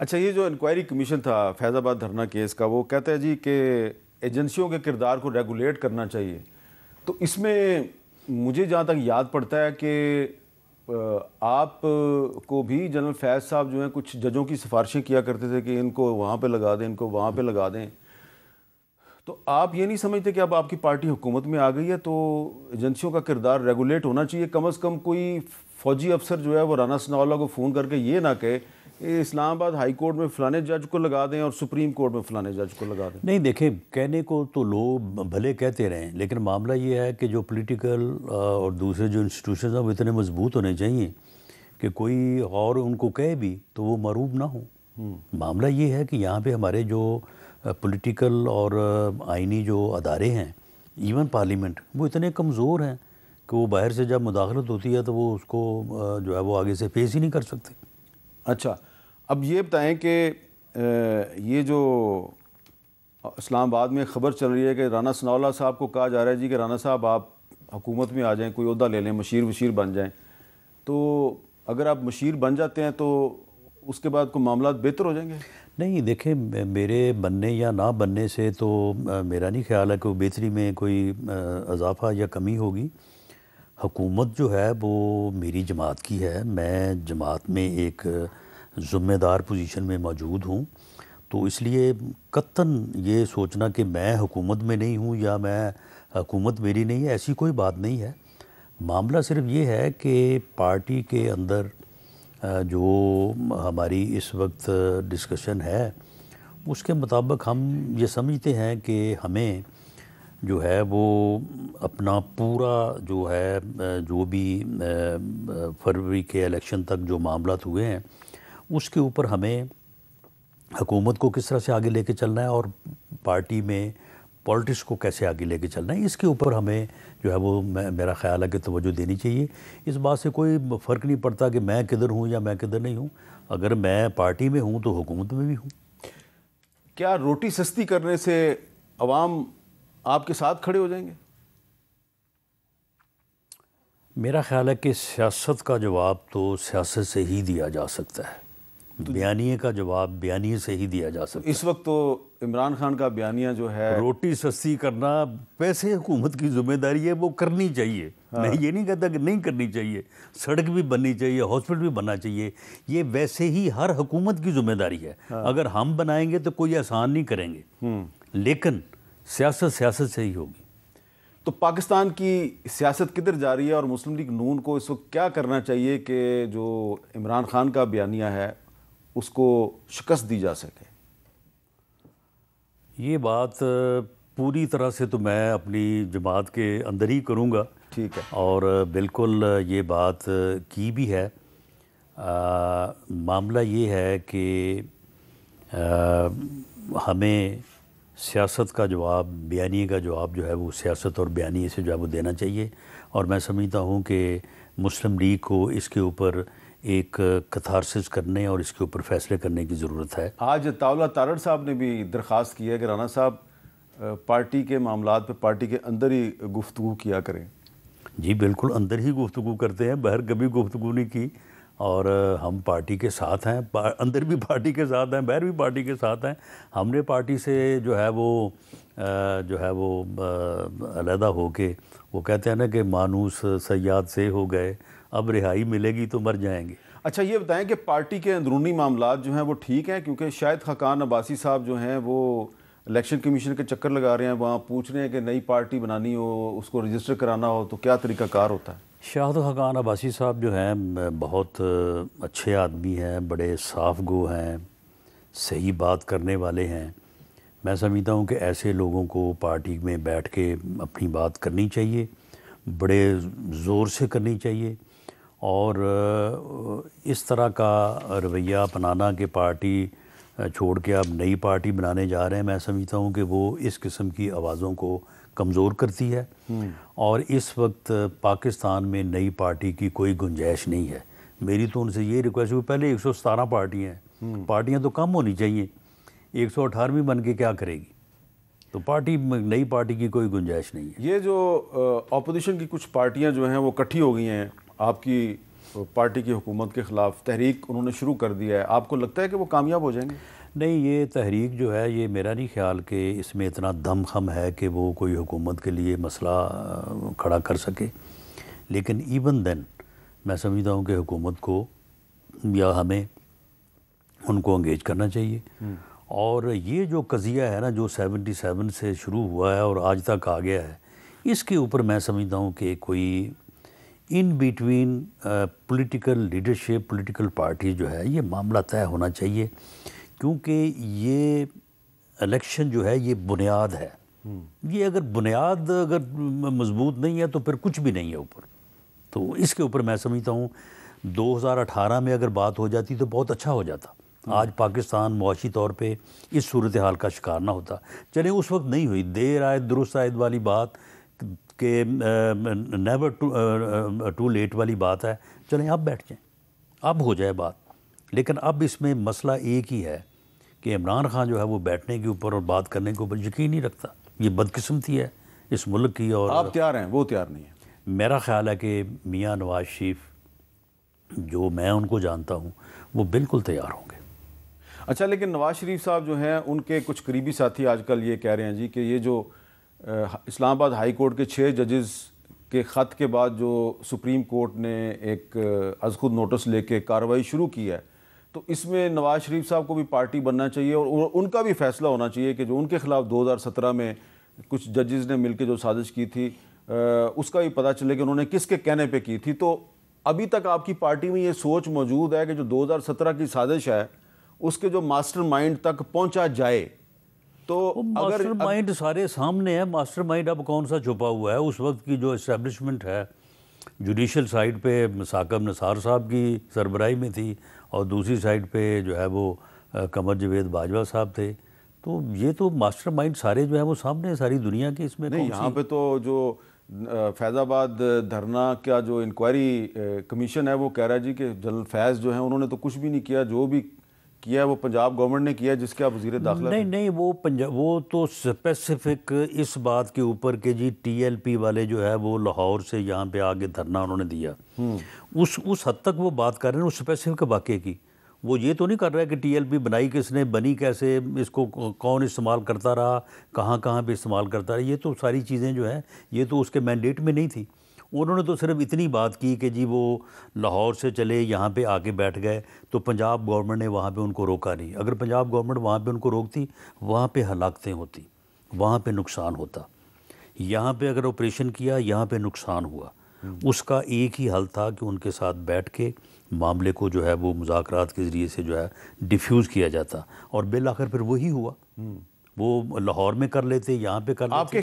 अच्छा ये जो इंक्वायरी कमीशन था फैज़ाबाद धरना केस का वो कहता है जी कि एजेंसियों के किरदार को रेगुलेट करना चाहिए तो इसमें मुझे जहाँ तक याद पड़ता है कि आप को भी जनरल फैज़ साहब जो हैं कुछ जजों की सिफारिशें किया करते थे कि इनको वहाँ पे लगा दें इनको वहाँ पे लगा दें तो आप ये नहीं समझते कि अब आपकी पार्टी हुकूमत में आ गई है तो एजेंसियों का किरदार रेगुलेट होना चाहिए कम अज़ कम कोई फ़ौजी अफसर जो है वो राना सनावला को फ़ोन करके ये ना कहे इस्लामाबाद हाई कोर्ट में फलाने जज को लगा दें और सुप्रीम कोर्ट में फलाने जज को लगा दें नहीं देखें कहने को तो लोग भले कहते रहें लेकिन मामला ये है कि जो पॉलिटिकल और दूसरे जो इंस्टीट्यूशन हैं वो इतने मजबूत होने चाहिए कि कोई और उनको कहे भी तो वो मरूब ना हो हम्म। मामला ये है कि यहाँ पर हमारे जो पोलिटिकल और आइनी जो अदारे हैं इवन पार्लियामेंट वो इतने कमज़ोर हैं कि वो बाहर से जब मुदाखलत होती है तो वो उसको जो है वो आगे से फेस ही नहीं कर सकते अच्छा अब ये बताएं कि ये जो इस्लामाबाद में ख़बर चल रही है कि राना सनाउल्ला साहब को कहा जा रहा है जी कि राना साहब आप हुकूमत में आ जाएं कोई अहदा ले लें मशीर वशीर बन जाएं तो अगर आप मशीर बन जाते हैं तो उसके बाद को मामला बेहतर हो जाएंगे नहीं देखें मेरे बनने या ना बनने से तो मेरा नहीं ख्याल है कि बेहतरी में कोई अजाफा या कमी होगी हकूमत जो है वो मेरी जमात की है मैं जमात में एक ज़िम्मेदार पोजीशन में मौजूद हूँ तो इसलिए कतन ये सोचना कि मैं हुकूमत में नहीं हूँ या मैं हुकूमत मेरी नहीं है ऐसी कोई बात नहीं है मामला सिर्फ ये है कि पार्टी के अंदर जो हमारी इस वक्त डिस्कशन है उसके मुताबिक हम ये समझते हैं कि हमें जो है वो अपना पूरा जो है जो भी फरवरी के इलेक्शन तक जो मामला हुए हैं उसके ऊपर हमें हुकूमत को किस तरह से आगे लेके चलना है और पार्टी में पॉलिटिक्स को कैसे आगे लेके चलना है इसके ऊपर हमें जो है वो मेरा ख्याल है कि तोज्जो देनी चाहिए इस बात से कोई फ़र्क नहीं पड़ता कि मैं किधर हूँ या मैं किधर नहीं हूँ अगर मैं पार्टी में हूँ तो हुकूमत में भी हूँ क्या रोटी सस्ती करने से आवाम आपके साथ खड़े हो जाएंगे मेरा ख्याल है कि सियासत का जवाब तो सियासत से ही दिया जा सकता है बयानिए का जवाब बयानिए से ही दिया जा सकता इस वक्त तो इमरान खान का बयानिया जो है रोटी सस्ती करना वैसे हुकूमत की जिम्मेदारी है वो करनी चाहिए हाँ। मैं ये नहीं कहता कि नहीं करनी चाहिए सड़क भी बननी चाहिए हॉस्पिटल भी बनना चाहिए ये वैसे ही हर हुकूमत की जिम्मेदारी है हाँ। अगर हम बनाएंगे तो कोई आसान नहीं करेंगे हम्म। लेकिन सियासत सियासत से ही होगी तो पाकिस्तान की सियासत किधर जा रही है और मुस्लिम लीग नून को इस वक्त क्या करना चाहिए कि जो इमरान खान का बयानिया है उसको शिकस्त दी जा सके ये बात पूरी तरह से तो मैं अपनी जमात के अंदर ही करूँगा ठीक है और बिल्कुल ये बात की भी है आ, मामला ये है कि आ, हमें सियासत का जवाब बयानी का जवाब जो है वो सियासत और बयानी से जो है वो देना चाहिए और मैं समझता हूँ कि मुस्लिम लीग को इसके ऊपर एक कथारसिस करने और इसके ऊपर फैसले करने की ज़रूरत है आज तावला तारड़ साहब ने भी दरख्वास्त की है कि राना साहब पार्टी के मामला पर पार्टी के अंदर ही गुफ्तु किया करें जी बिल्कुल अंदर ही गुफ्तु करते हैं बाहर कभी गुफ्तु नहीं की और हम पार्टी के साथ हैं अंदर भी पार्टी के साथ हैं बाहर भी पार्टी के साथ हैं हमने पार्टी से जो है वो जो है वो अलहदा हो के वो कहते हैं ना कि मानूस सयाद से हो गए अब रिहाई मिलेगी तो मर जाएंगे अच्छा ये बताएं कि पार्टी के अंदरूनी मामला जो हैं वो ठीक हैं क्योंकि शायद खकान अब्बासी साहब जो हैं वो इलेक्शन कमीशन के चक्कर लगा रहे हैं वहाँ पूछ रहे हैं कि नई पार्टी बनानी हो उसको रजिस्टर कराना हो तो क्या तरीकाकार होता है शाहद खकान अब्बासी साहब जो हैं बहुत अच्छे आदमी हैं बड़े साफ गो हैं सही बात करने वाले हैं मैं समझता हूँ कि ऐसे लोगों को पार्टी में बैठ के अपनी बात करनी चाहिए बड़े ज़ोर से करनी चाहिए और इस तरह का रवैया अपनाना कि पार्टी छोड़ के आप नई पार्टी बनाने जा रहे हैं मैं समझता हूँ कि वो इस किस्म की आवाज़ों को कमज़ोर करती है हम्म। और इस वक्त पाकिस्तान में नई पार्टी की कोई गुंजाइश नहीं है मेरी तो उनसे ये रिक्वेस्ट हुई पहले एक सौ सतारह पार्टियाँ हैं हम्म। पार्टियाँ तो कम होनी चाहिए एक सौ अठारहवीं बन के क्या करेगी तो पार्टी नई पार्टी की कोई गुंजाइश नहीं है ये जो अपोजिशन की कुछ पार्टियाँ जो हैं वो इकट्ठी हो गई हैं आपकी पार्टी की हुकूमत के ख़िलाफ़ तहरीक उन्होंने शुरू कर दिया है आपको लगता है कि वो कामयाब हो जाएंगे नहीं ये तहरीक जो है ये मेरा नहीं ख्याल कि इसमें इतना दम खम है कि वो कोई हुकूमत के लिए मसला खड़ा कर सके लेकिन इवन देन मैं समझता हूँ कि हुकूमत को या हमें उनको अंगेज करना चाहिए हम्म। और ये जो कज़िया है ना जो 77 से शुरू हुआ है और आज तक आ गया है इसके ऊपर मैं समझता हूँ कि कोई in between political leadership political party जो है ये मामला तय होना चाहिए क्योंकि ये इलेक्शन जो है ये बुनियाद है हम्म। ये अगर बुनियाद अगर मजबूत नहीं है तो फिर कुछ भी नहीं है ऊपर तो इसके ऊपर मैं समझता हूँ 2018 में अगर बात हो जाती तो बहुत अच्छा हो जाता हम्म। आज पाकिस्तान मुआशी तौर पे इस सूरत हाल का शिकार ना होता चले उस वक्त नहीं हुई देर आए दुरुस्त आयद वाली बात कि नेवर टू टू लेट वाली बात है चलें आप बैठ जाएं अब हो जाए बात लेकिन अब इसमें मसला एक ही है कि इमरान खान जो है वो बैठने के ऊपर और बात करने के ऊपर यकीन नहीं रखता ये बदकिस्मती है इस मुल्क की और आप तैयार हैं वो तैयार नहीं है मेरा ख्याल है कि मियाँ नवाज शरीफ जो मैं उनको जानता हूँ वो बिल्कुल तैयार होंगे अच्छा लेकिन नवाज शरीफ साहब जो हैं उनके कुछ करीबी साथी आजकल ये कह रहे हैं जी कि ये जो इस्लामाबाद हाई कोर्ट के छः जजेस के ख़त के बाद जो सुप्रीम कोर्ट ने एक अज खुद नोटिस लेके कार्रवाई शुरू की है तो इसमें नवाज़ शरीफ साहब को भी पार्टी बनना चाहिए और उनका भी फैसला होना चाहिए कि जो उनके ख़िलाफ़ 2017 में कुछ जजेस ने मिलकर जो साजिश की थी उसका भी पता चले कि उन्होंने किसके कहने पर की थी तो अभी तक आपकी पार्टी में ये सोच मौजूद है कि जो सत्रह की साजिश है उसके जो माइंड तक पहुँचा जाए तो अगर माइंड सारे सामने है मास्टर माइंड अब कौन सा छुपा हुआ है उस वक्त की जो इस्टेब्लिशमेंट है जुडिशल साइड पे साकब नसार साहब की सरबराही में थी और दूसरी साइड पे जो है वो कमर जवेद बाजवा साहब थे तो ये तो मास्टर माइंड सारे जो है वो सामने सारी दुनिया के इसमें नहीं यहाँ पे तो जो फैज़ाबाद धरना का जो इंक्वायरी कमीशन है वो कह रहा है जी कि जनरल फैज़ जो है उन्होंने तो कुछ भी नहीं किया जो भी किया वो पंजाब गवर्नमेंट ने किया जिसके आप वजीर दाखिला नहीं नहीं वो पंजाब वो तो स्पेसिफिक इस बात के ऊपर के जी टीएलपी वाले जो है वो लाहौर से यहाँ पे आगे धरना उन्होंने दिया हम्म। उस उस हद तक वो बात कर रहे हैं उस स्पेसिफिक वाक्य की वो ये तो नहीं कर रहा है कि टीएलपी बनाई किसने बनी कैसे इसको कौन इस्तेमाल करता रहा कहाँ कहाँ पर इस्तेमाल करता रहा ये तो सारी चीज़ें जो हैं ये तो उसके मैंडेट में नहीं थी उन्होंने तो सिर्फ इतनी बात की कि जी वो लाहौर से चले यहाँ पे आके बैठ गए तो पंजाब गवर्नमेंट ने वहाँ पे उनको रोका नहीं अगर पंजाब गवर्नमेंट वहाँ पे उनको रोकती वहाँ पे हलाकतें होती वहाँ पे नुकसान होता यहाँ पे अगर ऑपरेशन किया यहाँ पे नुकसान हुआ उसका एक ही हल था कि उनके साथ बैठ के मामले को जो है वो मुजाकर के ज़रिए से जो है डिफ्यूज़ किया जाता और बिल आखिर फिर वही हुआ वो लाहौर में कर लेते यहाँ पे कर लेते आपके